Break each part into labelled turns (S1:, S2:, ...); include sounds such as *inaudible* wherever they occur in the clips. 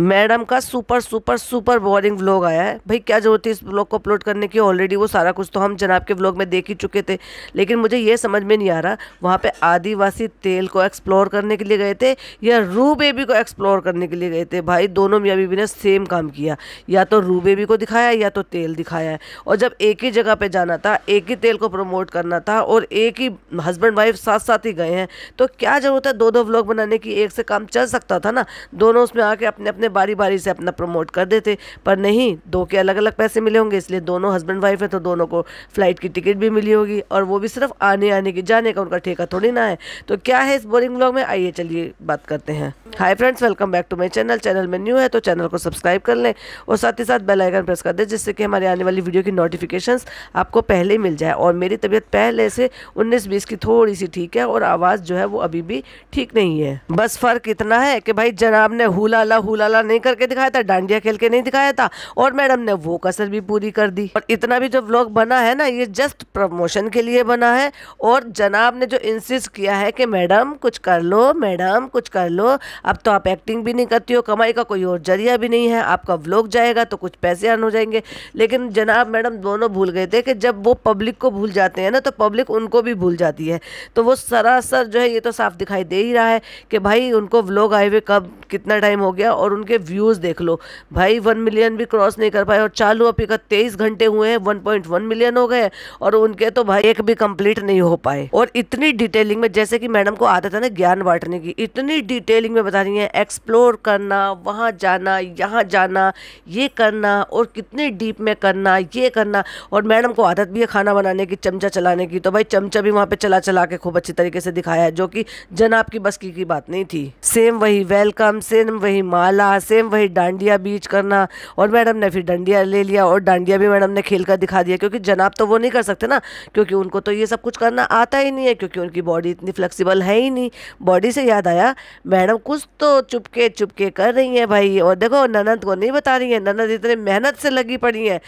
S1: madam का super super super boring vlog आया है भाई क्या ज़रूरत है इस व्लॉग को अपलोड करने की ऑलरेडी वो सारा कुछ तो हम जनाब के व्लॉग में देख ही चुके थे लेकिन मुझे ये समझ में नहीं आ रहा वहाँ पे आदिवासी तेल को एक्सप्लोर करने के लिए गए थे या रू बेबी को एक्सप्लोर करने के लिए गए थे भाई दोनों मियाँ बीबी ने सेम काम किया या तो रू बेबी को दिखाया या तो तेल दिखाया है और जब एक ही जगह पर जाना था एक ही तेल को प्रमोट करना था और एक ही हस्बैंड वाइफ साथ साथ ही गए हैं तो क्या ज़रूरत है दो दो व्लॉग बनाने की एक से काम चल सकता था ना दोनों उसमें आके अपने अपने बारी बारी से अपना प्रमोट कर देते पर नहीं दो के अलग अलग पैसे मिले होंगे इसलिए दोनों हस्बैंड वाइफ है तो दोनों को फ्लाइट की टिकट भी मिली होगी और वो भी सिर्फ आने आने के जाने का उनका ठेका थोड़ी ना है तो क्या है इस बोरिंग ब्लॉग में आइए चलिए बात करते हैं hi friends welcome back to my channel channel में न्यू है तो चैनल को सब्सक्राइब कर लें और साथ ही साथ बेल आइकन प्रेस कर दें जिससे कि हमारी आने वाली वीडियो की नोटिफिकेशन आपको पहले मिल जाए और मेरी तबीयत पहले से 19-20 की थोड़ी सी ठीक है और आवाज़ जो है वो अभी भी ठीक नहीं है बस फ़र्क इतना है कि भाई जनाब ने हुलाला हुलाला कचरा नहीं करके दिखाया था डांडिया खेल के नहीं दिखाया था और मैडम ने वो कसर भी पूरी कर दी और इतना भी जो ब्लॉग बना है ना ये जस्ट प्रमोशन के लिए बना है और जनाब ने जो इंसिस्ट किया है कि मैडम कुछ कर लो मैडम कुछ कर लो अब तो आप एक्टिंग भी नहीं करती हो कमाई का कोई और जरिया भी नहीं है आपका ब्लॉग जाएगा तो कुछ पैसे अर्न हो जाएंगे लेकिन जनाब मैडम दोनों भूल गए थे कि जब वो पब्लिक को भूल जाते हैं ना तो पब्लिक उनको भी भूल जाती है तो वो सरासर जो है ये तो साफ दिखाई दे ही रहा है कि भाई उनको व्लॉग आए हुए कब कितना टाइम हो गया और उनके व्यूज़ देख लो भाई वन मिलियन भी क्रॉस नहीं कर पाए और चालू अभी का तेईस घंटे हुए हैं वन पॉइंट वन मिलियन हो गए और उनके तो भाई एक भी कंप्लीट नहीं हो पाए और इतनी डिटेलिंग में जैसे कि मैडम को आदत है ना ज्ञान बांटने की इतनी डिटेलिंग में बता रही है एक्सप्लोर करना वहाँ जाना यहाँ जाना ये करना और कितने डीप में करना ये करना और मैडम को आदत भी है खाना बनाने की चमचा चलाने की तो भाई चमचा भी वहाँ पर चला चला के खूब अच्छी तरीके से दिखाया है जो कि जनाब की बस की, की बात नहीं थी सेम वही वेलकम सेम वही माला रहा सेम वही डांडिया बीच करना और मैडम ने फिर डांडिया ले लिया और डांडिया भी मैडम ने खेल कर दिखा दिया क्योंकि जनाब तो वो नहीं कर सकते ना क्योंकि उनको तो ये सब कुछ करना आता ही नहीं है क्योंकि उनकी बॉडी इतनी फ्लेक्सीबल है ही नहीं बॉडी से याद आया मैडम कुछ तो चुपके चुपके कर रही हैं भाई और देखो ननंद को नहीं बता रही है ननंद इतने मेहनत से लगी पड़ी है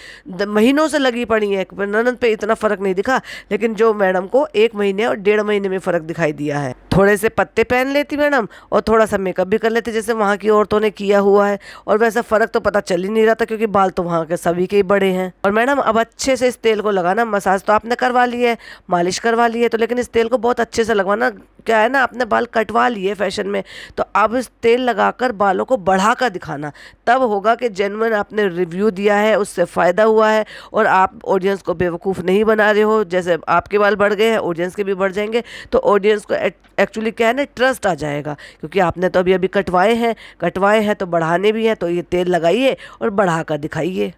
S1: महीनों से लगी पड़ी है ननंद पे इतना फ़र्क नहीं दिखा लेकिन जो मैडम को एक महीने और डेढ़ महीने में फ़र्क दिखाई दिया है थोड़े से पत्ते पहन लेती मैडम और थोड़ा सा मेकअप भी कर लेते जैसे वहाँ की औरतों ने किया किया हुआ है और वैसा फ़र्क तो पता चल ही नहीं रहा था क्योंकि बाल तो वहाँ के सभी के ही बड़े हैं और मैडम अब अच्छे से इस तेल को लगाना मसाज तो आपने करवा ली है मालिश करवा ली है तो लेकिन इस तेल को बहुत अच्छे से लगवाना क्या है ना आपने बाल कटवा लिए फैशन में तो अब तेल लगाकर बालों को बढ़ा कर दिखाना तब होगा कि जेनवन आपने रिव्यू दिया है उससे फ़ायदा हुआ है और आप ऑडियंस को बेवकूफ़ नहीं बना रहे हो जैसे आपके बाल बढ़ गए हैं ऑडियंस के भी बढ़ जाएंगे तो ऑडियंस को एक्चुअली क्या है ना ट्रस्ट आ जाएगा क्योंकि आपने तो अभी अभी कटवाए हैं कटवाए हैं तो बढ़ाने भी हैं तो ये तेल लगाइए और बढ़ा कर दिखाइए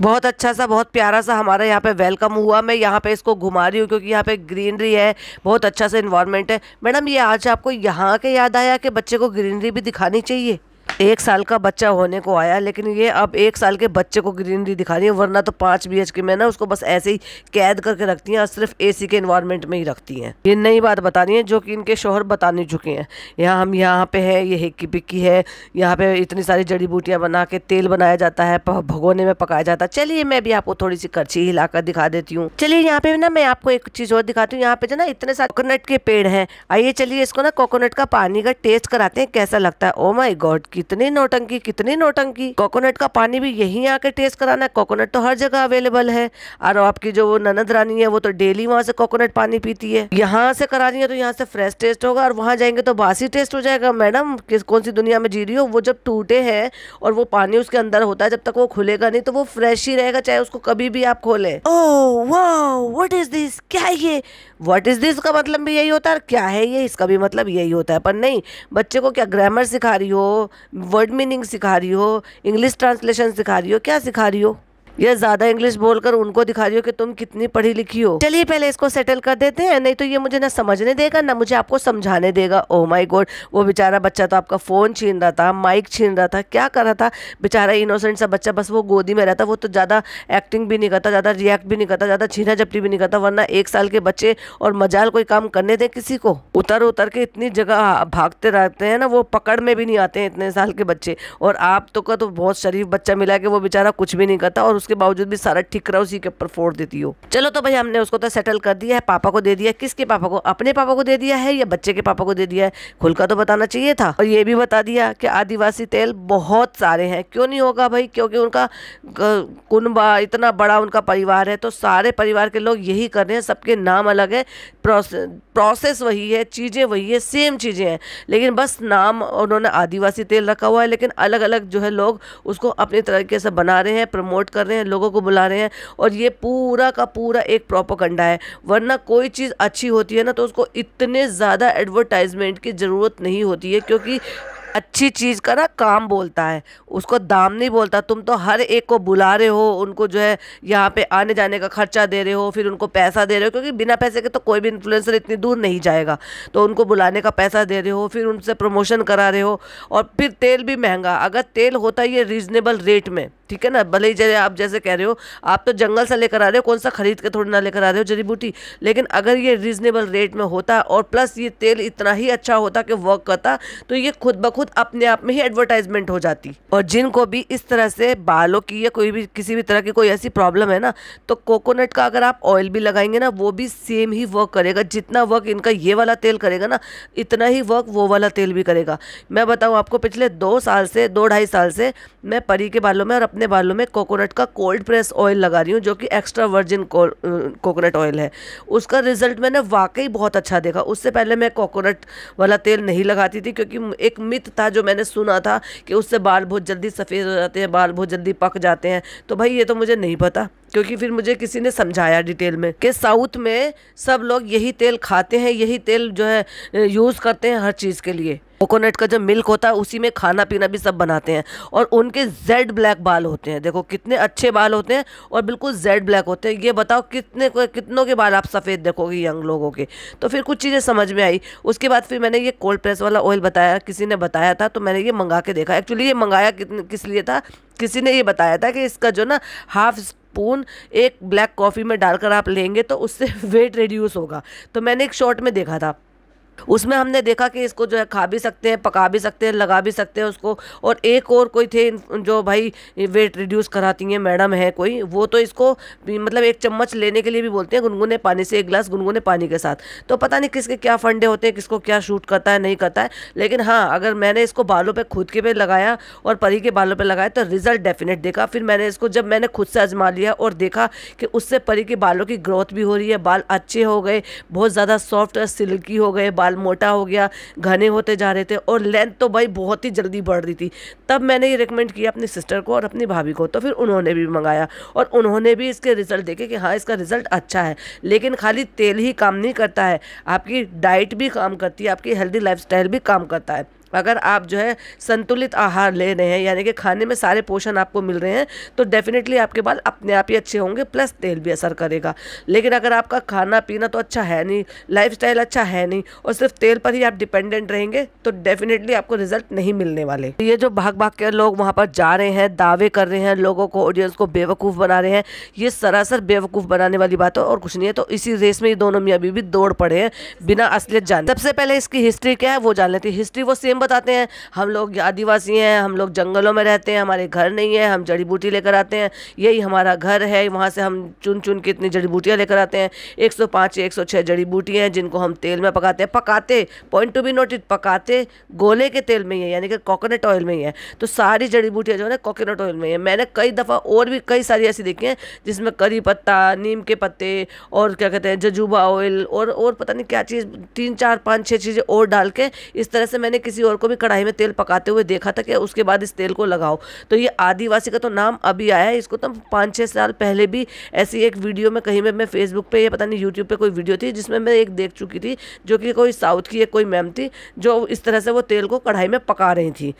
S1: बहुत अच्छा सा बहुत प्यारा सा हमारा यहाँ पे वेलकम हुआ मैं यहाँ पे इसको घुमा रही हूँ क्योंकि यहाँ पे ग्रीनरी है बहुत अच्छा सा इन्वायरमेंट है मैडम ये आज आपको यहाँ के याद आया कि बच्चे को ग्रीनरी भी दिखानी चाहिए एक साल का बच्चा होने को आया लेकिन ये अब एक साल के बच्चे को ग्रीनरी दिखा रही है वरना तो पाँच बी एच के में ना उसको बस ऐसे ही कैद करके रखती हैं और सिर्फ एसी के इन्वायरमेंट में ही रखती हैं ये नई बात बता रही हैं जो कि इनके शोहर बताने चुके हैं यहाँ हम यहाँ पे है ये हिक्की पिक्की है यहाँ पे इतनी सारी जड़ी बूटियाँ बना के तेल बनाया जाता है भगोने में पकाया जाता है चलिए मैं भी आपको थोड़ी सी करछी हिलाकर दिखा देती हूँ चलिए यहाँ पे ना मैं आपको एक चीज़ और दिखाती हूँ यहाँ पे जो ना इतने सारे कोकोनट के पेड़ हैं आइए चलिए इसको ना कोकोनट का पानी का टेस्ट कराते हैं कैसा लगता है ओ माई गॉड की कितने नोटंकी कितने नोटंकी कोकोनट का पानी भी यहीं आके टेस्ट कराना कोकोनट तो हर जगह अवेलेबल है और आपकी जो वो ननद रानी है वो तो डेली वहाँ से कोकोनट पानी पीती है यहाँ से करानी है तो यहाँ से फ्रेश टेस्ट होगा और वहाँ जाएंगे तो बासी टेस्ट हो जाएगा मैडम किस कौन सी दुनिया में जी रही हो वो जब टूटे है और वो पानी उसके अंदर होता है जब तक वो खुलेगा नहीं तो वो फ्रेश ही रहेगा चाहे उसको कभी भी आप खोले ओ वाह वट इज दिस क्या ये व्हाट इज़ दिस का मतलब भी यही होता है क्या है ये इसका भी मतलब यही होता है पर नहीं बच्चे को क्या ग्रामर सिखा रही हो वर्ड मीनिंग सिखा रही हो इंग्लिश ट्रांसलेशन सिखा रही हो क्या सिखा रही हो या ज़्यादा इंग्लिश बोलकर उनको दिखा रही हो कि तुम कितनी पढ़ी लिखी हो चलिए पहले इसको सेटल कर देते हैं नहीं तो ये मुझे ना समझने देगा ना मुझे आपको समझाने देगा ओ माई गॉड वो बेचारा बच्चा तो आपका फ़ोन छीन रहा था माइक छीन रहा था क्या कर रहा था बेचारा इनोसेंट सा बच्चा बस वो गोदी में रहता वो तो ज़्यादा एक्टिंग भी नहीं करता ज़्यादा रिएक्ट भी नहीं करता ज़्यादा छीना झपटी भी नहीं करता वरना एक साल के बच्चे और मजाल कोई काम करने दे किसी को उतर उतर के इतनी जगह भागते रहते हैं ना वो पकड़ में भी नहीं आते हैं इतने साल के बच्चे और आप तो का तो बहुत शरीफ बच्चा मिला कि वो बेचारा कुछ भी नहीं करता और उसके बावजूद भी सारा ठीक रहा उसी के ऊपर फोड़ देती हो चलो तो भाई हमने उसको तो सेटल कर दिया है पापा को दे दिया किसके पापा को अपने पापा को दे दिया है या बच्चे के पापा को दे दिया है खुल का तो बताना चाहिए था और ये भी बता दिया कि आदिवासी तेल बहुत सारे हैं क्यों नहीं होगा भाई क्योंकि उनका कुनबा इतना बड़ा उनका परिवार है तो सारे परिवार के लोग यही कर रहे हैं सबके नाम अलग है प्रोसेस वही है चीज़ें वही है सेम चीज़ें हैं लेकिन बस नाम उन्होंने आदिवासी तेल रखा हुआ है लेकिन अलग अलग जो है लोग उसको अपने तरीके से बना रहे हैं प्रमोट कर रहे हैं रहे हैं लोगों को बुला रहे हैं और ये पूरा का पूरा एक प्रोपोकंडा है वरना कोई चीज़ अच्छी होती है ना तो उसको इतने ज़्यादा एडवर्टाइजमेंट की ज़रूरत नहीं होती है क्योंकि अच्छी चीज़ का ना काम बोलता है उसको दाम नहीं बोलता तुम तो हर एक को बुला रहे हो उनको जो है यहाँ पे आने जाने का खर्चा दे रहे हो फिर उनको पैसा दे रहे हो क्योंकि बिना पैसे के तो कोई भी इन्फ्लुएंसर इतनी दूर नहीं जाएगा तो उनको बुलाने का पैसा दे रहे हो फिर उनसे प्रमोशन करा रहे हो और फिर तेल भी महंगा अगर तेल होता ये रीज़नेबल रेट में ठीक है ना भले ही जैसे आप जैसे कह रहे हो आप तो जंगल से लेकर आ रहे हो कौन सा खरीद के थोड़ी ना लेकर आ रहे हो जड़ी बूटी लेकिन अगर ये रीज़नेबल रेट में होता और प्लस ये तेल इतना ही अच्छा होता कि वर्क करता तो ये खुद ब खुद खुद अपने आप में ही एडवर्टाइजमेंट हो जाती और जिनको भी इस तरह से बालों की या कोई भी किसी भी तरह की कोई ऐसी प्रॉब्लम है ना तो कोकोनट का अगर आप ऑयल भी लगाएंगे ना वो भी सेम ही वर्क करेगा जितना वर्क इनका ये वाला तेल करेगा ना इतना ही वर्क वो वाला तेल भी करेगा मैं बताऊँ आपको पिछले दो साल से दो ढाई साल से मैं परी के बालों में और अपने बालों में कोकोनट का कोल्ड प्रेस ऑयल लगा रही हूँ जो कि एक्स्ट्रा वर्जिन कोकोनट ऑयल है उसका रिजल्ट मैंने वाकई बहुत अच्छा देखा उससे पहले मैं कोकोनट वाला तेल नहीं लगाती थी क्योंकि एक मित था जो मैंने सुना था कि उससे बाल बहुत जल्दी सफ़ेद हो जाते हैं बाल बहुत जल्दी पक जाते हैं तो भाई ये तो मुझे नहीं पता क्योंकि फिर मुझे किसी ने समझाया डिटेल में कि साउथ में सब लोग यही तेल खाते हैं यही तेल जो है यूज़ करते हैं हर चीज़ के लिए कोकोनट का जो मिल्क होता है उसी में खाना पीना भी सब बनाते हैं और उनके जेड ब्लैक बाल होते हैं देखो कितने अच्छे बाल होते हैं और बिल्कुल जेड ब्लैक होते हैं ये बताओ कितने कितनों के बाल आप सफ़ेद देखोगे यंग लोगों के तो फिर कुछ चीज़ें समझ में आई उसके बाद फिर मैंने ये कोल्ड प्रेस वाला ऑयल बताया किसी ने बताया था तो मैंने ये मंगा के देखा एक्चुअली ये मंगाया किस लिए था किसी ने ये बताया था कि इसका जो ना हाफ स्पून एक ब्लैक कॉफ़ी में डालकर आप लेंगे तो उससे वेट *laughs* रिड्यूस होगा तो मैंने एक शॉर्ट में देखा था उसमें हमने देखा कि इसको जो है खा भी सकते हैं पका भी सकते हैं लगा भी सकते हैं उसको और एक और कोई थे जो भाई वेट रिड्यूस कराती हैं मैडम है कोई वो तो इसको मतलब एक चम्मच लेने के लिए भी बोलते हैं गुनगुने पानी से एक गिलास गुनगुने पानी के साथ तो पता नहीं किसके क्या फंडे होते हैं किसको क्या शूट करता है नहीं करता है लेकिन हाँ अगर मैंने इसको बालों पर खुद के पे लगाया और परी के बालों पर लगाया तो रिजल्ट डेफिनेट देखा फिर मैंने इसको जब मैंने खुद से आजमा लिया और देखा कि उससे परी के बालों की ग्रोथ भी हो रही है बाल अच्छे हो गए बहुत ज़्यादा सॉफ्ट और सिल्की हो गए बाल बाल मोटा हो गया घने होते जा रहे थे और लेंथ तो भाई बहुत ही जल्दी बढ़ रही थी तब मैंने ये रिकमेंड किया अपनी सिस्टर को और अपनी भाभी को तो फिर उन्होंने भी मंगाया और उन्होंने भी इसके रिज़ल्ट देखे कि हाँ इसका रिज़ल्ट अच्छा है लेकिन खाली तेल ही काम नहीं करता है आपकी डाइट भी काम करती है आपकी हेल्दी लाइफ भी काम करता है अगर आप जो है संतुलित आहार ले रहे हैं यानी कि खाने में सारे पोषण आपको मिल रहे हैं तो डेफिनेटली आपके बाल अपने आप ही अच्छे होंगे प्लस तेल भी असर करेगा लेकिन अगर आपका खाना पीना तो अच्छा है नहीं लाइफ अच्छा है नहीं और सिर्फ तेल पर ही आप डिपेंडेंट रहेंगे तो डेफिनेटली आपको रिजल्ट नहीं मिलने वाले ये जो भाग भाग के लोग वहाँ पर जा रहे हैं दावे कर रहे हैं लोगों को ऑडियंस को बेवकूफ़ बना रहे हैं ये सरासर बेवकूफ़ बनाने वाली बात है और कुछ नहीं है तो इसी रेस में ये दोनों मियाँ भी दौड़ पड़े हैं बिना असलियत जाने सबसे पहले इसकी हिस्ट्री क्या है वो जान लेते हिस्ट्री वो सेम बताते हैं हम लोग आदिवासी हैं हम लोग जंगलों में रहते हैं हमारे घर नहीं है हम जड़ी बूटी लेकर आते हैं यही हमारा घर है वहाँ से हम चुन चुन के इतनी जड़ी बूटियाँ लेकर आते हैं एक सौ पाँच एक सौ छः जड़ी बूटी हैं जिनको हम तेल में पकाते हैं पकाते पॉइंट टू बी नोटेड पकाते गोले के तेल में ही है यानी कि कोकोनट ऑयल में ही है तो सारी जड़ी बूटियाँ जो है ना कोकोनट ऑयल में ही है मैंने कई दफ़ा और भी कई सारी ऐसी देखी हैं जिसमें करी पत्ता नीम के पत्ते और क्या कहते हैं जजूबा ऑयल और और पता नहीं क्या चीज़ तीन चार पाँच छः चीज़ें और डाल के इस तरह से मैंने किसी और को भी कढ़ाई में तेल पकाते हुए देखा था कि उसके बाद इस तेल को लगाओ तो ये आदिवासी का तो नाम अभी आया है इसको तो पाँच छः साल पहले भी ऐसी एक वीडियो में कहीं में मैं फेसबुक पे या पता नहीं यूट्यूब पे कोई वीडियो थी जिसमें मैं एक देख चुकी थी जो कि कोई साउथ की एक कोई मैम थी जो इस तरह से वो तेल को कढ़ाई में पका रही थी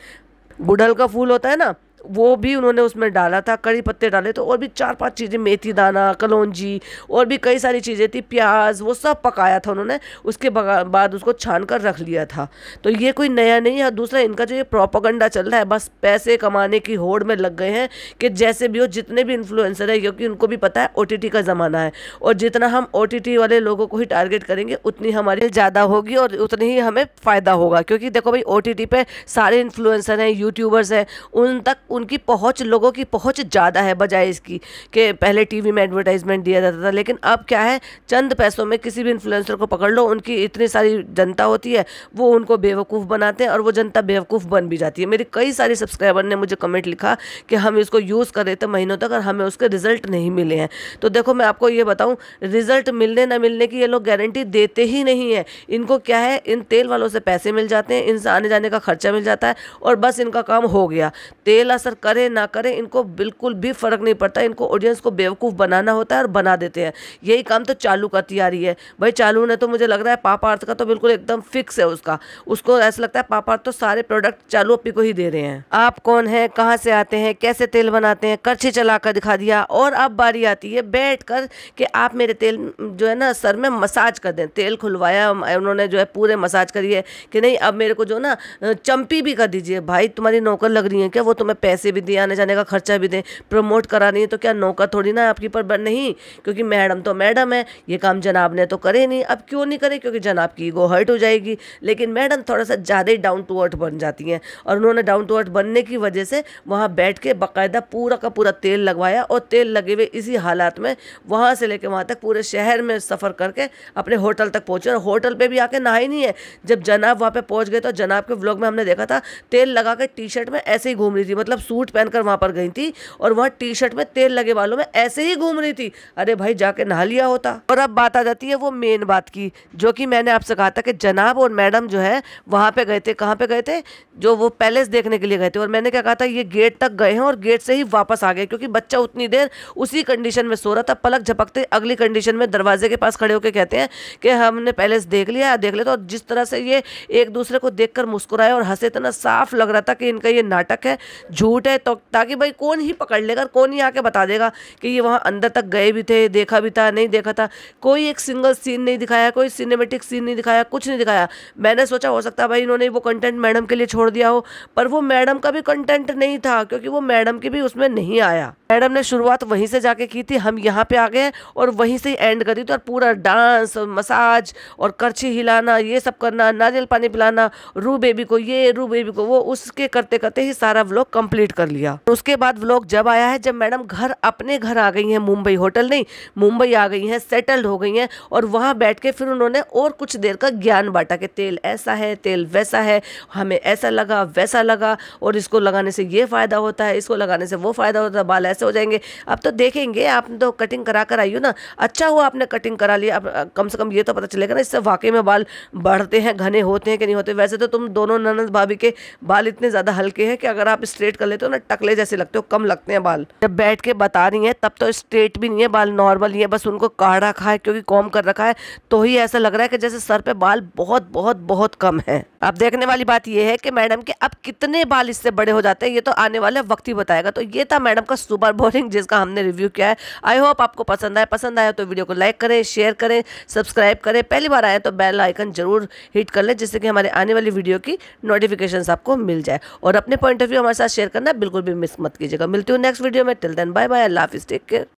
S1: गुड़हल का फूल होता है ना वो भी उन्होंने उसमें डाला था कड़ी पत्ते डाले तो और भी चार पांच चीज़ें मेथी दाना कलौजी और भी कई सारी चीज़ें थी प्याज वो सब पकाया था उन्होंने उसके बाद उसको छान कर रख लिया था तो ये कोई नया नहीं है दूसरा इनका जो ये प्रोपागंडा चल रहा है बस पैसे कमाने की होड़ में लग गए हैं कि जैसे भी हो जितने भी इन्फ्लुएंसर है क्योंकि उनको भी पता है ओ का ज़माना है और जितना हम ओ वाले लोगों को ही टारगेट करेंगे उतनी हमारी ज़्यादा होगी और उतनी ही हमें फ़ायदा होगा क्योंकि देखो भाई ओ पे सारे इन्फ्लुएंसर हैं यूट्यूबर्स हैं उन तक उनकी पहुंच लोगों की पहुंच ज़्यादा है बजाय इसकी कि पहले टीवी में एडवर्टाइजमेंट दिया जाता था लेकिन अब क्या है चंद पैसों में किसी भी इन्फ्लुएंसर को पकड़ लो उनकी इतनी सारी जनता होती है वो उनको बेवकूफ़ बनाते हैं और वो जनता बेवकूफ़ बन भी जाती है मेरी कई सारी सब्सक्राइबर ने मुझे कमेंट लिखा कि हम इसको यूज़ कर रहे थे महीनों तक और हमें उसके रिज़ल्ट नहीं मिले हैं तो देखो मैं आपको ये बताऊँ रिज़ल्ट मिलने ना मिलने की ये लोग गारंटी देते ही नहीं है इनको क्या है इन तेल वालों से पैसे मिल जाते हैं इनसे आने जाने का खर्चा मिल जाता है और बस इनका काम हो गया तेल असर करे ना करे इनको बिल्कुल भी फ़र्क नहीं पड़ता इनको ऑडियंस को बेवकूफ़ बनाना होता है और बना देते हैं यही काम तो चालू का तैयारी है भाई चालू ने तो मुझे लग रहा है पापा अर्थ का तो बिल्कुल एकदम फिक्स है उसका उसको ऐसा लगता है पापा अर्थ तो सारे प्रोडक्ट चालू अपी को ही दे रहे हैं आप कौन है कहाँ से आते हैं कैसे तेल बनाते हैं करछी चला कर दिखा दिया और अब बारी आती है बैठ कर कि आप मेरे तेल जो है ना सर में मसाज कर दें तेल खुलवाया उन्होंने जो है पूरे मसाज करिए कि नहीं अब मेरे को जो ना चम्पी भी कर दीजिए भाई तुम्हारी नौकर लग रही है क्या वो तुम्हें तो पैसे भी दें आने जाने का खर्चा भी दें प्रमोट करा रही है तो क्या नौकर थोड़ी ना आपकी पर बन नहीं क्योंकि मैडम तो मैडम है ये काम जनाब ने तो करे नहीं अब क्यों नहीं करे क्योंकि जनाब की ईगो हर्ट हो जाएगी लेकिन मैडम थोड़ा सा ज़्यादा ही डाउन टू अर्थ बन जाती हैं और उन्होंने डाउन टू अर्थ बनने की वजह से वहाँ बैठ के बाकायदा पूरा का पूरा तेल लगवाया और तेल लगे हुए इसी हालात में वहाँ से लेकर वहाँ तक पूरे शहर में सफ़र करके अपने होटल तक पहुँचे और होटल पर भी आके नहा ही नहीं है जब जनाब वहाँ पर पहुँच गए तो जनाब के ब्लॉग में हमने देखा था तेल लगा के टी शर्ट में ऐसे ही घूम रही थी मतलब मतलब सूट पहनकर वहाँ पर गई थी और वहाँ टी शर्ट में तेल लगे बालों में ऐसे ही घूम रही थी अरे भाई जाके नहा लिया होता और अब बात आ जाती है वो मेन बात की जो कि मैंने आपसे कहा था कि जनाब और मैडम जो है वहाँ पे गए थे कहाँ पे गए थे जो वो पैलेस देखने के लिए गए थे और मैंने क्या कहा था ये गेट तक गए हैं और गेट से ही वापस आ गए क्योंकि बच्चा उतनी देर उसी कंडीशन में सो रहा था पलक झपकते अगली कंडीशन में दरवाजे के पास खड़े होकर कहते हैं कि हमने पैलेस देख लिया या देख लिया तो जिस तरह से ये एक दूसरे को देख मुस्कुराए और हंसे इतना साफ लग रहा था कि इनका ये नाटक है झूठ है तो ताकि भाई कौन ही पकड़ लेगा कौन ही आके बता देगा कि ये वहाँ अंदर तक गए भी थे देखा भी था नहीं देखा था कोई एक सिंगल सीन नहीं दिखाया कोई सिनेमेटिक सीन नहीं दिखाया कुछ नहीं दिखाया मैंने सोचा हो सकता भाई इन्होंने वो कंटेंट मैडम के लिए छोड़ दिया हो पर वो मैडम का भी कंटेंट नहीं था क्योंकि वो मैडम की भी उसमें नहीं आया मैडम ने शुरुआत वहीं से जाके की थी हम यहाँ पे आ गए और वहीं से एंड करी थी और पूरा डांस और मसाज और करछी हिलाना ये सब करना नारियल पानी पिलाना रू बेबी को ये रू बेबी को वो उसके करते करते ही सारा व्लॉग कंप्लीट कंप्लीट कर लिया उसके बाद व्लॉग जब आया है जब मैडम घर अपने घर आ गई हैं मुंबई होटल नहीं मुंबई आ गई हैं सेटल्ड हो गई हैं और वहाँ बैठ के फिर उन्होंने और कुछ देर का ज्ञान बांटा कि तेल ऐसा है तेल वैसा है हमें ऐसा लगा वैसा लगा और इसको लगाने से ये फ़ायदा होता है इसको लगाने से वो फ़ायदा होता है बाल ऐसे हो जाएंगे अब तो देखेंगे आपने तो कटिंग करा कर आई हो ना अच्छा हुआ आपने कटिंग करा लिया अब कम से कम ये तो पता चलेगा ना इससे वाकई में बाल बढ़ते हैं घने होते हैं कि नहीं होते वैसे तो तुम दोनों ननद भाभी के बाल इतने ज़्यादा हल्के हैं कि अगर आप स्ट्रेट कर लेते हो ना टकले जैसे लगते हो कम लगते हैं बाल जब बैठ के बता रही है तब तो स्ट्रेट भी नहीं है बाल नॉर्मल ही है बस उनको काढ़ रखा है क्योंकि कॉम कर रखा है तो ही ऐसा लग रहा है कि जैसे सर पे बाल बहुत बहुत बहुत कम है अब देखने वाली बात यह है कि मैडम के अब कितने बाल इससे बड़े हो जाते हैं ये तो आने वाले वक्त ही बताएगा तो ये था मैडम का सुपर बोरिंग जिसका हमने रिव्यू किया है आई होप आपको पसंद आए पसंद आया तो वीडियो को लाइक करें शेयर करें सब्सक्राइब करें पहली बार आए तो बेल आइकन जरूर हिट कर लें जिससे कि हमारे आने वाली वीडियो की नोटिफिकेशन आपको मिल जाए और अपने पॉइंट ऑफ व्यू हमारे साथ शेयर करना बिल्कुल भी मिस मत कीजिएगा मिलती हूँ नेक्स्ट वीडियो में टिल देन बाय बाय अल्लाह हाफिज़ टेक केयर